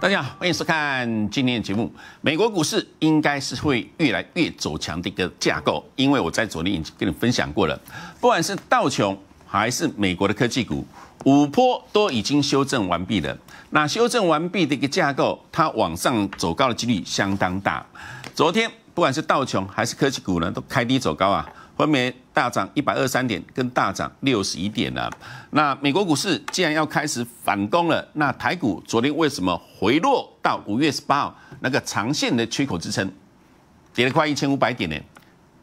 大家好，欢迎收看今天的节目。美国股市应该是会越来越走强的一个架构，因为我在昨天已经跟你分享过了。不管是道琼还是美国的科技股，五波都已经修正完毕了。那修正完毕的一个架构，它往上走高的几率相当大。昨天不管是道琼还是科技股呢，都开低走高啊。分别大涨一百二三点，跟大涨六十一点了。那美国股市既然要开始反攻了，那台股昨天为什么回落到五月十八号那个长线的缺口支撑，跌了快一千五百点呢？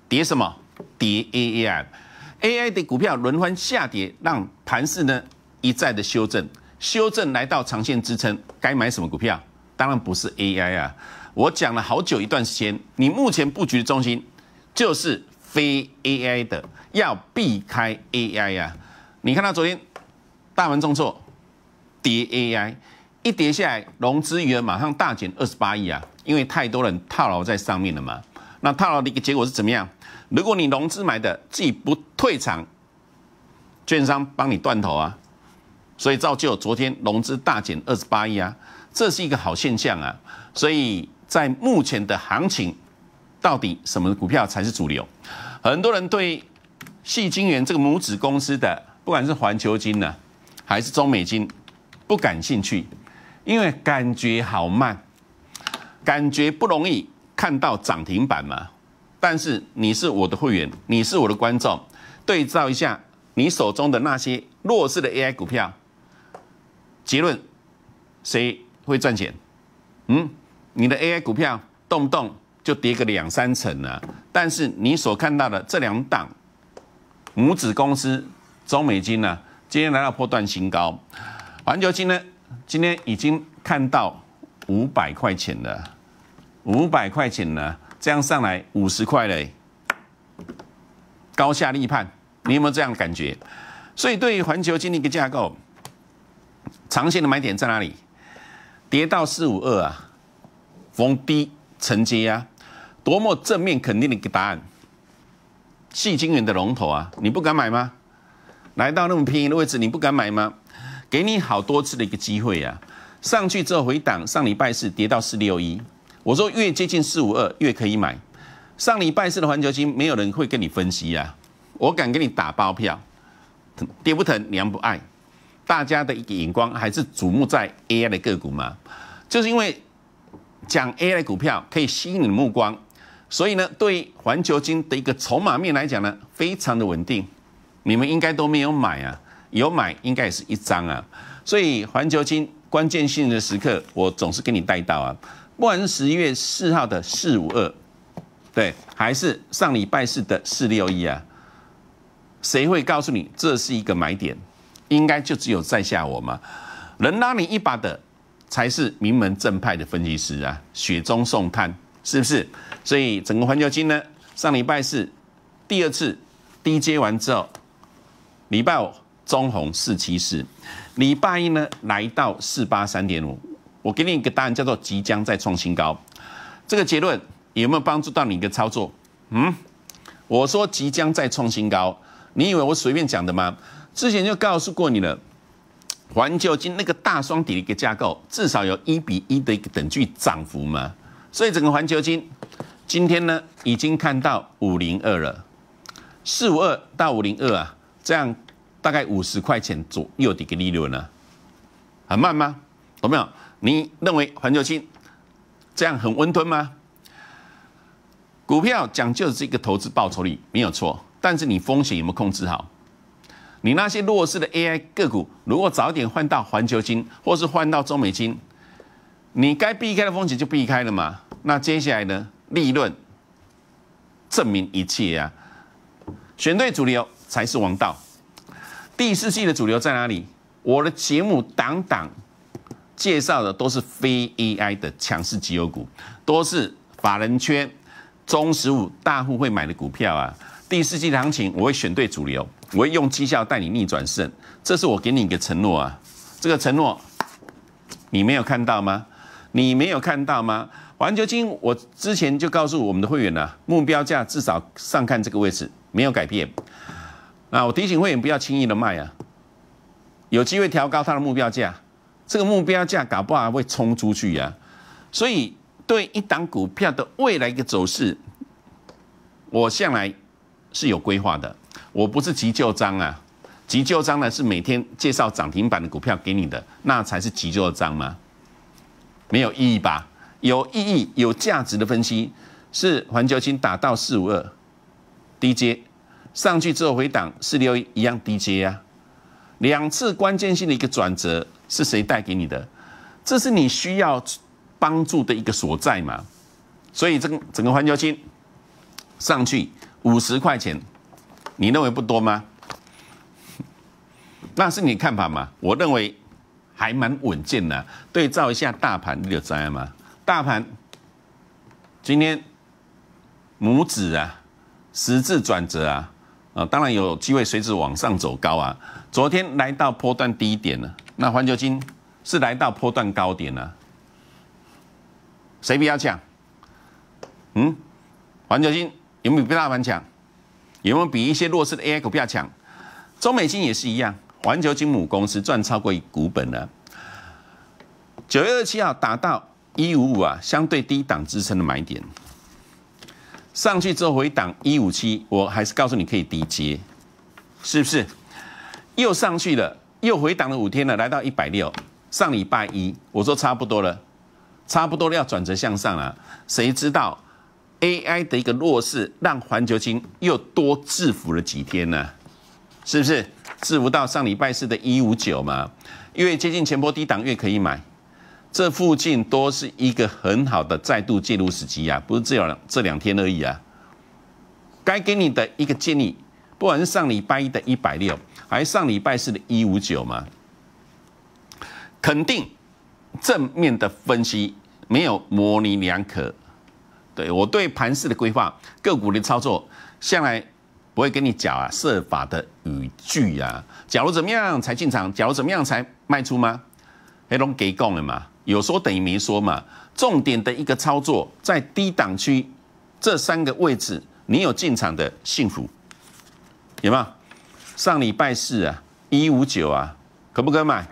跌什么？跌 AI，AI 的股票轮番下跌，让盘势呢一再的修正，修正来到长线支撑，该买什么股票？当然不是 AI 啊！我讲了好久一段时间，你目前布局的中心就是。非 AI 的要避开 AI 呀！你看到昨天大门重挫，跌 AI 一跌下来，融资余额马上大减二十八亿啊！因为太多人套牢在上面了嘛。那套牢的一个结果是怎么样？如果你融资买的，自己不退场，券商帮你断头啊！所以造就昨天融资大减二十八亿啊！这是一个好现象啊！所以在目前的行情。到底什么股票才是主流？很多人对戏金源这个母子公司的，不管是环球金呢，还是中美金，不感兴趣，因为感觉好慢，感觉不容易看到涨停板嘛。但是你是我的会员，你是我的观众，对照一下你手中的那些弱势的 AI 股票，结论谁会赚钱？嗯，你的 AI 股票动不动？就跌个两三成了。但是你所看到的这两档母子公司，中美金呢，今天来到波段新高，环球金呢，今天已经看到五百块钱了，五百块钱呢，这样上来五十块嘞，高下立判，你有没有这样感觉？所以对于环球金的一个架构，长线的买点在哪里？跌到四五二啊，逢低承接啊。多么正面肯定的一个答案，细晶圆的龙头啊，你不敢买吗？来到那么便宜的位置，你不敢买吗？给你好多次的一个机会啊，上去之后回档，上礼拜四跌到四六一，我说越接近四五二越可以买。上礼拜四的环球金，没有人会跟你分析呀，我敢给你打包票，跌不疼娘不爱。大家的眼光还是瞩目在 AI 的个股吗？就是因为讲 AI 的股票可以吸引你的目光。所以呢，对环球金的一个筹码面来讲呢，非常的稳定。你们应该都没有买啊，有买应该也是一张啊。所以环球金关键性的时刻，我总是给你带到啊。不管是十一月四号的四五二，对，还是上礼拜四的四六一啊，谁会告诉你这是一个买点？应该就只有在下我嘛。能拉你一把的，才是名门正派的分析师啊，雪中送炭。是不是？所以整个环球金呢，上礼拜是第二次低接完之后，礼拜五中红四七四，礼拜一呢来到四八三点五。我给你一个答案，叫做即将再创新高。这个结论有没有帮助到你一个操作？嗯，我说即将再创新高，你以为我随便讲的吗？之前就告诉过你了，环球金那个大双底的一个架构，至少有一比一的一个等距涨幅嘛，所以整个环球金今天呢，已经看到五零二了，四五二到五零二啊，这样大概五十块钱左右的一个利润呢，很慢吗？有没有？你认为环球金这样很温吞吗？股票讲究的是一个投资报酬率，没有错，但是你风险有没有控制好？你那些弱势的 AI 个股，如果早点换到环球金，或是换到中美金，你该避开的风险就避开了嘛？那接下来呢？利润证明一切啊！选对主流才是王道。第四季的主流在哪里？我的节目档档介绍的都是非 AI 的强势绩优股，都是法人圈、中十五大户会买的股票啊！第四季行情我会选对主流，我会用绩效带你逆转胜，这是我给你一个承诺啊！这个承诺你没有看到吗？你没有看到吗？环球金，我之前就告诉我们的会员了，目标价至少上看这个位置没有改变。那我提醒会员不要轻易的卖啊，有机会调高它的目标价，这个目标价搞不好会冲出去呀。所以对一档股票的未来一个走势，我向来是有规划的。我不是急救章啊，急救章呢是每天介绍涨停板的股票给你的，那才是急救章吗？没有意义吧？有意义、有价值的分析是环球金打到四五二低阶，上去之后回档四六一一样低阶啊。两次关键性的一个转折是谁带给你的？这是你需要帮助的一个所在嘛？所以，这整个环球金上去五十块钱，你认为不多吗？那是你看法嘛？我认为还蛮稳健的。对照一下大盘，你有在吗？大盘今天母指啊十字转折啊啊，当然有机会随之往上走高啊。昨天来到波段低点了，那环球金是来到波段高点了，谁比较强？嗯，环球金有没有比大盘强？有没有比一些弱势的 AI 股票强？中美金也是一样，环球金母公司赚超过一股本了，九月二七号达到。一五五啊，相对低档支撑的买点，上去之后回档一五七，我还是告诉你可以低接，是不是？又上去了，又回档了五天了，来到一百六。上礼拜一，我说差不多了，差不多了要转折向上了，谁知道 AI 的一个弱势，让环球金又多制服了几天呢？是不是？制服到上礼拜四的一五九嘛，因为接近前波低档，越可以买。这附近都是一个很好的再度介入时机啊，不是只有这两天而已啊。该给你的一个建议，不管是上礼拜一的一百六，还是上礼拜四的一五九嘛，肯定正面的分析没有模棱两可。对我对盘市的规划，个股的操作，向来不会跟你讲设法的语句啊。假如怎么样才进场？假如怎么样才卖出吗？哎，拢给供了嘛。有说等于没说嘛？重点的一个操作在低档区，这三个位置你有进场的幸福，有没有？上礼拜四啊，一五九啊，可不可以买？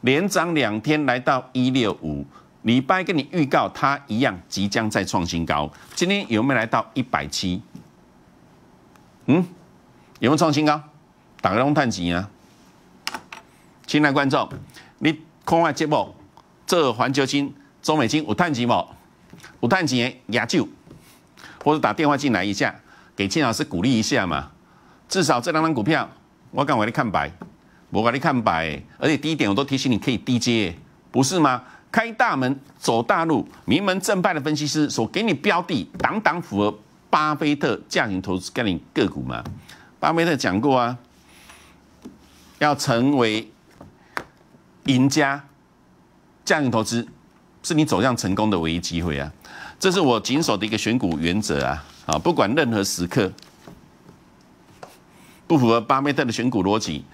连涨两天来到一六五，礼拜跟你预告它一样即将再创新高。今天有没有来到一百七？嗯，有没有创新高？打个龙探机啊！亲爱观众，你看我节目。这环球金、中美金、有探几冇？有探几元压就，或者打电话进来一下，给金老师鼓励一下嘛。至少这两张股票，我敢我你看白，我给你看白。而且第一点，我都提醒你可以低接，不是吗？开大门走大路，名门正派的分析师所给你标的，档档符合巴菲特价值投资概念个股嘛。巴菲特讲过啊，要成为赢家。价值投资是你走向成功的唯一机会啊！这是我谨守的一个选股原则啊！啊，不管任何时刻，不符合巴菲特的选股逻辑，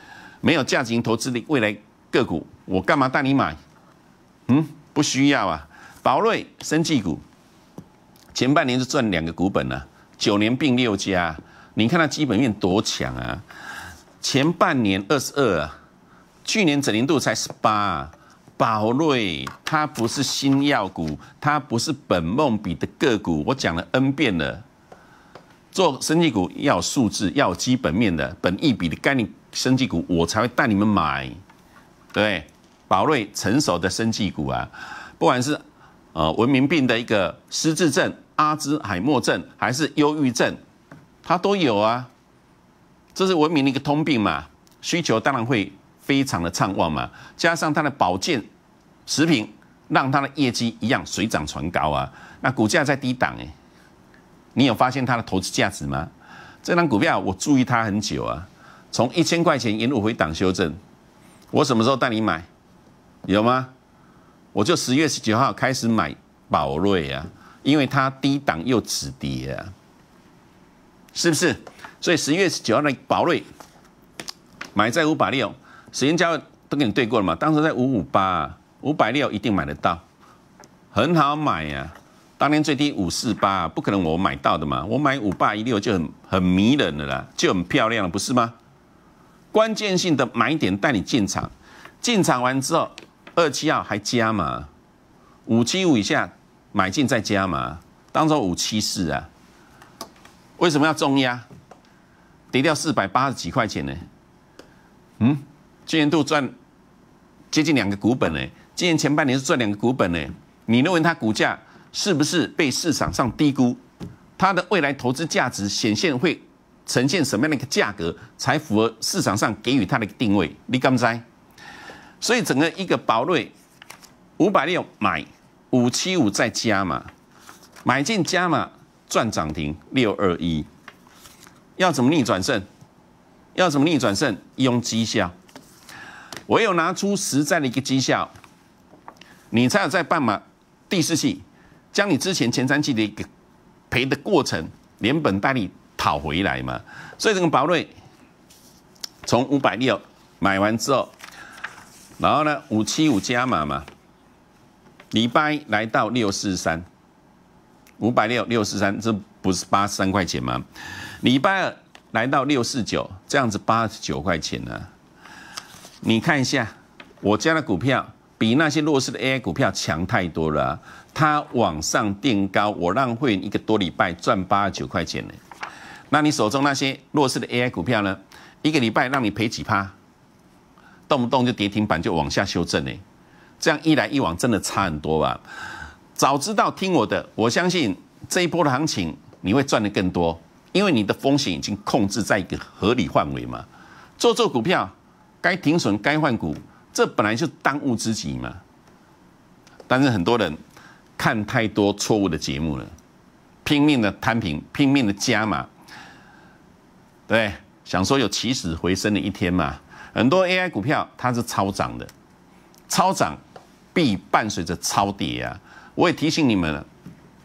没有价值投资的未来个股，我干嘛带你买？嗯，不需要啊！宝瑞生技股前半年就赚两个股本了，九年并六家，你看它基本面多强啊！前半年二十二，啊，去年整年度才十八。宝瑞，它不是新药股，它不是本梦比的个股。我讲了 N 遍了，做生级股要数素质，要基本面的本一比的概念，生计股我才会带你们买，对宝瑞成熟的生计股啊，不管是呃文明病的一个失智症、阿兹海默症，还是忧郁症，它都有啊。这是文明的一个通病嘛，需求当然会。非常的畅旺嘛，加上他的保健食品，让他的业绩一样水涨船高啊。那股价在低档哎，你有发现它的投资价值吗？这张股票我注意它很久啊，从一千块钱一路回档修正。我什么时候带你买？有吗？我就十月十九号开始买宝瑞啊，因为它低档又止跌啊，是不是？所以十月十九号那宝瑞买在五百六。时间价都跟你对过了嘛？当时在五五八、五百六一定买得到，很好买呀。当年最低五四八，不可能我买到的嘛？我买五八一六就很很迷人的啦，就很漂亮了，不是吗？关键性的买点带你进场，进场完之后二七二还加嘛？五七五以下买进再加嘛？当时五七四啊，为什么要重压？跌掉四百八十几块钱呢？嗯？今年度赚接近两个股本呢。今年前半年是赚两个股本呢。你认为它股价是不是被市场上低估？它的未来投资价值显现会呈现什么样的一个价格，才符合市场上给予它的定位？你敢猜？所以整个一个宝瑞五百六买五七五再加嘛，买进加嘛赚涨停六二一。要怎么逆转胜？要怎么逆转胜？用绩效。唯有拿出实在的一个绩效，你才有在办嘛第四季，将你之前前三季的一个赔的过程连本带利讨回来嘛。所以这个宝瑞从五百六买完之后，然后呢五七五加码嘛，礼拜来到六四三，五百六六四三，这不是八十三块钱吗？礼拜二来到六四九，这样子八十九块钱啊。你看一下，我家的股票比那些弱势的 AI 股票强太多了。它往上垫高，我让会员一个多礼拜赚八九块钱呢。那你手中那些弱势的 AI 股票呢？一个礼拜让你赔几趴？动不动就跌停板就往下修正呢？这样一来一往，真的差很多啊！早知道听我的，我相信这一波的行情你会赚的更多，因为你的风险已经控制在一个合理范围嘛。做做股票。该停损，该换股，这本来是当务之急嘛。但是很多人看太多错误的节目了，拼命的摊平，拼命的加嘛，对，想说有起死回生的一天嘛。很多 AI 股票它是超涨的，超涨必伴随着超跌啊。我也提醒你们了，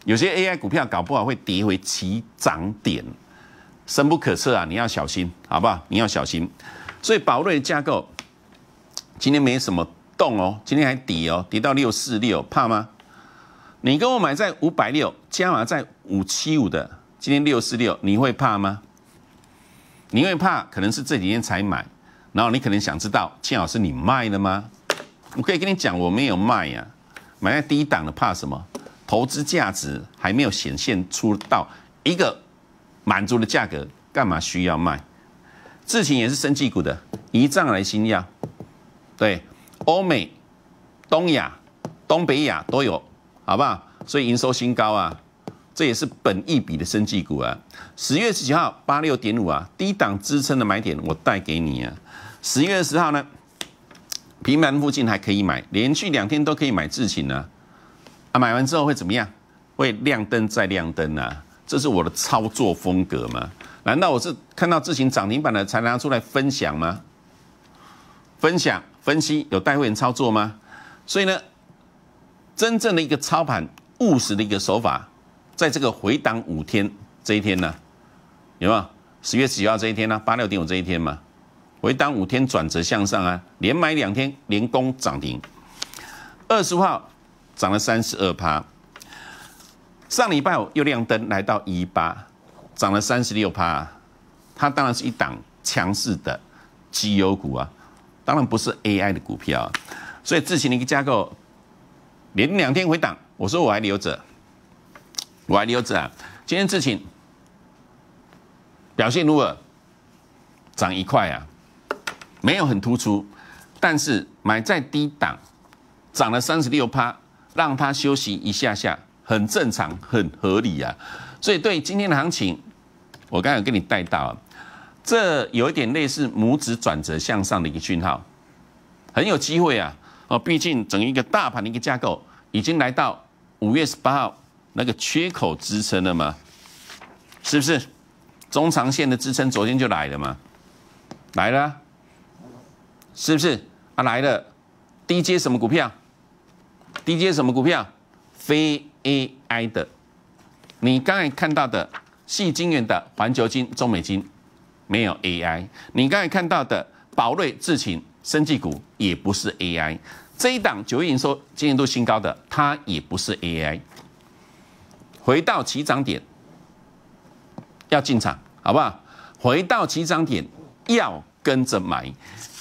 有些 AI 股票搞不好会跌回起涨点，深不可测啊！你要小心，好不好？你要小心。所以宝瑞架构今天没什么动哦，今天还跌哦，跌到六四六，怕吗？你跟我买在五百六，加码在五七五的，今天六四六，你会怕吗？你会怕？可能是这几天才买，然后你可能想知道，恰好是你卖了吗？我可以跟你讲，我没有卖呀，买在低档的，怕什么？投资价值还没有显现出到一个满足的价格，干嘛需要卖？智勤也是生技股的，一仗来新药，对，欧美、东亚、东北亚都有，好不好？所以营收新高啊，这也是本一笔的生技股啊。十月十九号八六点五啊，低档支撑的买点我带给你啊。十月十号呢，平板附近还可以买，连续两天都可以买智勤啊。啊，买完之后会怎么样？会亮灯再亮灯啊，这是我的操作风格嘛。难道我是看到自行涨停板的才拿出来分享吗？分享分析有带会员操作吗？所以呢，真正的一个操盘务实的一个手法，在这个回档五天这一天呢，有没有十月十九号这一天呢？八六点五这一天嘛，回档五天转折向上啊，连买两天连攻涨停，二十五号涨了三十二趴，上礼拜五又亮灯来到一八。涨了三十六趴，它当然是一档强势的绩优股啊，当然不是 AI 的股票，所以智行的一个架构连两天回档，我说我还留着，我还留着。啊。今天智行表现如何？涨一块啊，没有很突出，但是买在低档，涨了三十六趴，让它休息一下下。很正常，很合理啊！所以对今天的行情，我刚才跟你带到啊，这有一点类似拇指转折向上的一个讯号，很有机会啊！哦，毕竟整一个大盘的一个架构已经来到五月十八号那个缺口支撑了吗？是不是？中长线的支撑昨天就来了吗？来了，是不是啊？来了，低阶什么股票？低阶什么股票？非。AI 的，你刚才看到的系金元的环球金、中美金，没有 AI。你刚才看到的宝瑞、智勤、生技股也不是 AI。这一档九月营收今年度新高的，它也不是 AI。回到起涨点要进场，好不好？回到起涨点要跟着买，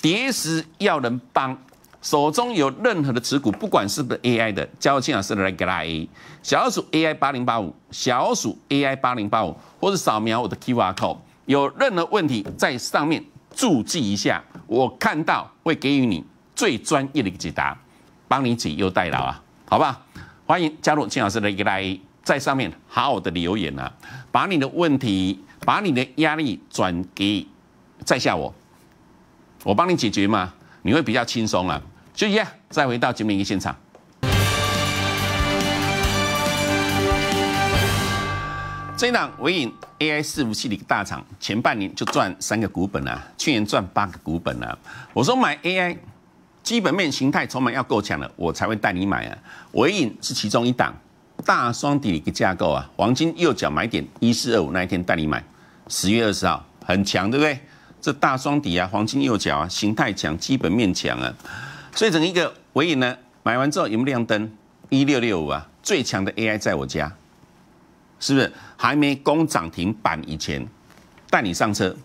跌时要能帮。手中有任何的持股，不管是不是 AI 的，加入金老师来格拉 A，小鼠 AI 八零八五，小鼠 AI 八零八五，或者扫描我的 Q R code，有任何问题在上面注记一下，我看到会给予你最专业的解答，帮你解忧代劳啊，好吧？欢迎加入金老师来格拉 A，在上面好好的留言啊，把你的问题，把你的压力转给在下我，我帮你解决嘛，你会比较轻松啊。休息，再回到节目一现场。这一档微影 A I 四五系的一个大厂，前半年就赚三个股本啊，去年赚八个股本啊。我说买 A I，基本面形态筹码要够强了，我才会带你买啊。微影是其中一档大双底的一个架构啊，黄金右脚买点一四二五那一天带你买，十月二十号很强，对不对？这大双底啊，黄金右脚啊，形态强，基本面强啊。所以整个一个尾影呢，买完之后有没有亮灯？一六六五啊，最强的 AI 在我家，是不是？还没攻涨停板以前，带你上车，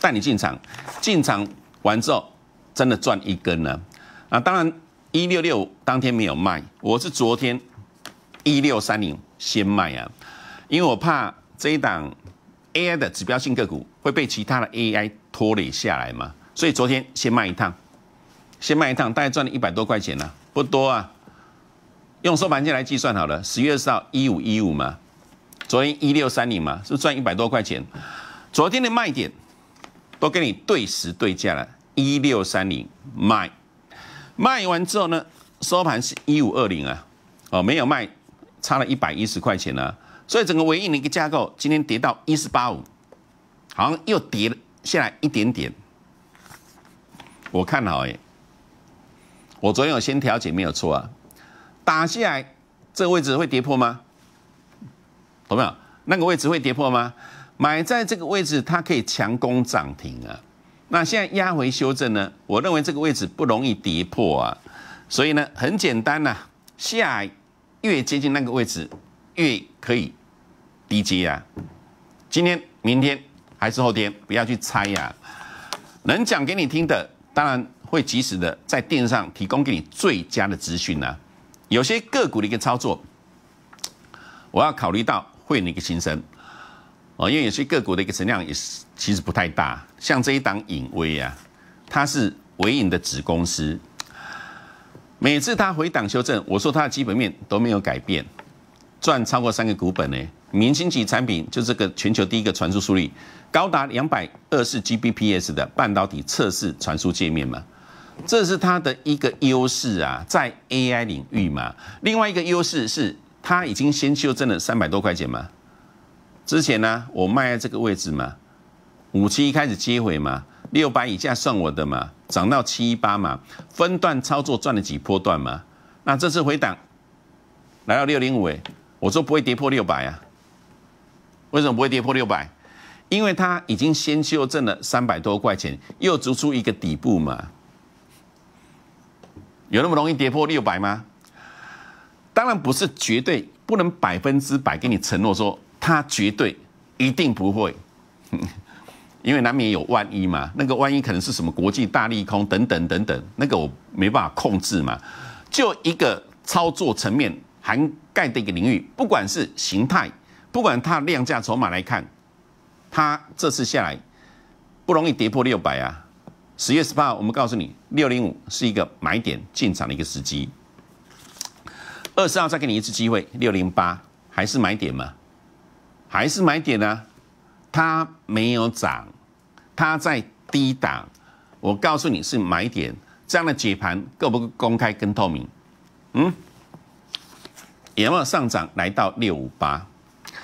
带你进场，进场完之后真的赚一根呢。啊，当然一六六五当天没有卖，我是昨天一六三零先卖啊，因为我怕这一档 AI 的指标性个股会被其他的 AI 拖累下来嘛，所以昨天先卖一趟。先卖一趟，大概赚了一百多块钱呢，不多啊。用收盘价来计算好了，十月二号一五一五嘛，昨天一六三零嘛，是赚一百多块钱。昨天的卖点都跟你对时对价了，一六三零卖，卖完之后呢，收盘是一五二零啊，哦，没有卖，差了一百一十块钱呢。所以整个唯一的一个架构，今天跌到一四八五，好像又跌下来一点点。我看了哎。我昨天有先调节没有错啊，打下来这个位置会跌破吗？懂没有？那个位置会跌破吗？买在这个位置，它可以强攻涨停啊。那现在压回修正呢？我认为这个位置不容易跌破啊。所以呢，很简单呐，下越接近那个位置，越可以低接啊。今天、明天还是后天，不要去猜呀。能讲给你听的，当然。会及时的在电视上提供给你最佳的资讯呢。有些个股的一个操作，我要考虑到会哪一个新生哦，因为有些个股的一个存量也是其实不太大。像这一档影威啊，它是伟影的子公司，每次它回档修正，我说它的基本面都没有改变，赚超过三个股本呢。明星级产品就这个全球第一个传输速率高达两百二十 Gbps 的半导体测试传输界面嘛。这是它的一个优势啊，在 AI 领域嘛。另外一个优势是，它已经先修正了三百多块钱嘛。之前呢，我卖在这个位置嘛，五七开始接回嘛，六百以下算我的嘛，涨到七一八嘛，分段操作赚了几波段嘛。那这次回档来到六零五哎，我说不会跌破六百啊。为什么不会跌破六百？因为它已经先修正了三百多块钱，又逐出一个底部嘛。有那么容易跌破六百吗？当然不是，绝对不能百分之百给你承诺说它绝对一定不会，因为难免有万一嘛。那个万一可能是什么国际大利空等等等等，那个我没办法控制嘛。就一个操作层面涵盖的一个领域，不管是形态，不管它量价筹码来看，它这次下来不容易跌破六百啊。十月十八号，我们告诉你，六零五是一个买点进场的一个时机。二十号再给你一次机会，六零八还是买点吗？还是买点呢？它没有涨，它在低档。我告诉你是买点，这样的解盘够不够公开跟透明？嗯？有没有上涨来到六五八？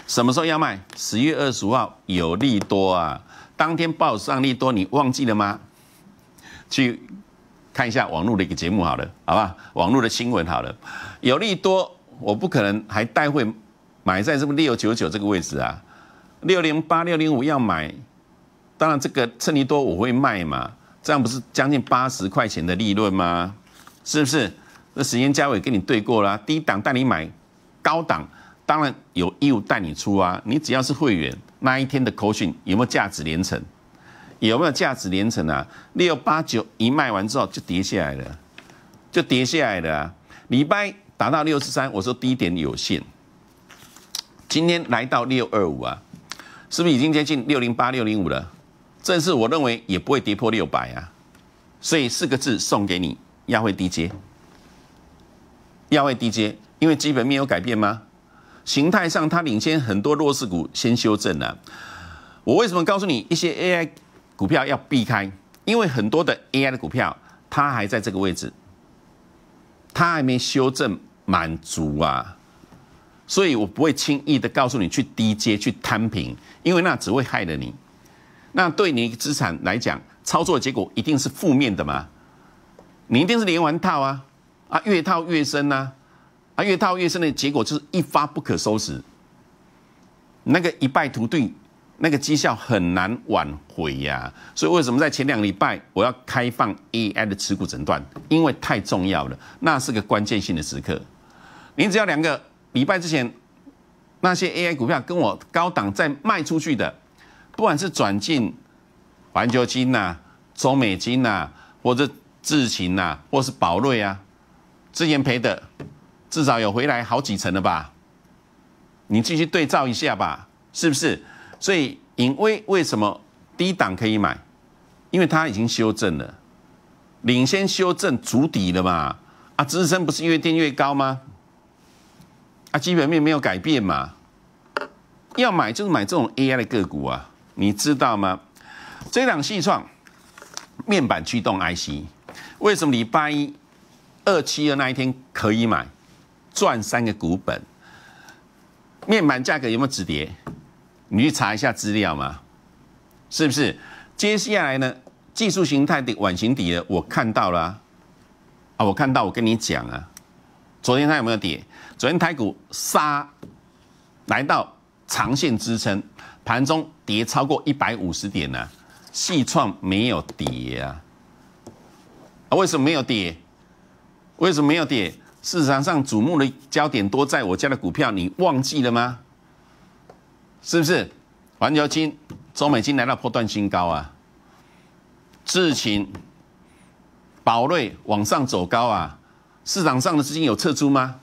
什么时候要卖？十月二十五号有利多啊！当天报上利多，你忘记了吗？去看一下网络的一个节目好了，好吧？网络的新闻好了，有利多，我不可能还带会买在这么六九九这个位置啊，六零八、六零五要买，当然这个趁利多我会卖嘛，这样不是将近八十块钱的利润吗？是不是？那时间嘉伟跟你对过了，低档带你买，高档当然有义务带你出啊，你只要是会员，那一天的口讯有没有价值连城？有没有价值连城啊？六八九一卖完之后就跌下来了，就跌下来了啊！礼拜达到六十三，我说低点有限。今天来到六二五啊，是不是已经接近六零八、六零五了？这次我认为也不会跌破六百啊。所以四个字送给你：压会低接，压会低接，因为基本面有改变吗？形态上它领先很多弱势股先修正了。我为什么告诉你一些 AI？股票要避开，因为很多的 AI 的股票，它还在这个位置，它还没修正满足啊，所以我不会轻易的告诉你去低阶去摊平，因为那只会害了你，那对你资产来讲，操作的结果一定是负面的嘛，你一定是连环套啊，啊越套越深呐，啊越套越深的结果就是一发不可收拾，那个一败涂地。那个绩效很难挽回呀，所以为什么在前两礼拜我要开放 AI 的持股诊断？因为太重要了，那是个关键性的时刻。你只要两个礼拜之前那些 AI 股票跟我高档再卖出去的，不管是转进环球金呐、中美金呐，或者智勤呐，或是宝瑞啊，之前赔的至少有回来好几成了吧？你继续对照一下吧，是不是？所以，因为为什么低档可以买？因为它已经修正了，领先修正足底了嘛。啊，支撑不是越垫越高吗？啊，基本面没有改变嘛。要买就是买这种 AI 的个股啊，你知道吗？这档细创面板驱动 IC，为什么礼拜一二七的那一天可以买赚三个股本？面板价格有没有止跌？你去查一下资料嘛，是不是？接下来呢，技术形态的晚形底了，我看到了啊，我看到，我跟你讲啊，昨天它有没有跌？昨天台股杀，来到长线支撑，盘中跌超过一百五十点呢，细创没有跌啊？啊，为什么没有跌？为什么没有跌？市场上瞩目的焦点多在我家的股票，你忘记了吗？是不是？环球金、中美金来到破断新高啊！智勤、宝瑞往上走高啊！市场上的资金有撤出吗？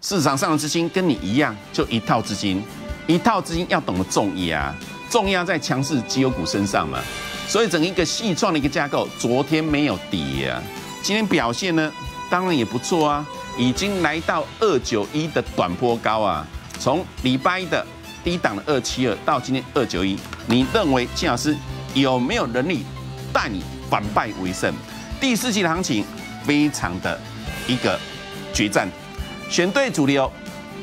市场上的资金跟你一样，就一套资金，一套资金要懂得重压，重压在强势基友股身上嘛。所以整一个细创的一个架构，昨天没有跌啊，今天表现呢，当然也不错啊，已经来到二九一的短波高啊，从礼拜一的。低档的二七二到今天二九一，你认为金老师有没有能力带你反败为胜？第四季的行情非常的，一个决战，选对主流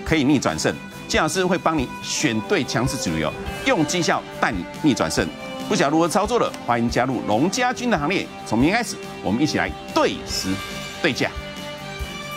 可以逆转胜。金老师会帮你选对强势主流，用绩效带你逆转胜。不晓如何操作的，欢迎加入龙家军的行列。从明天开始，我们一起来对时对价。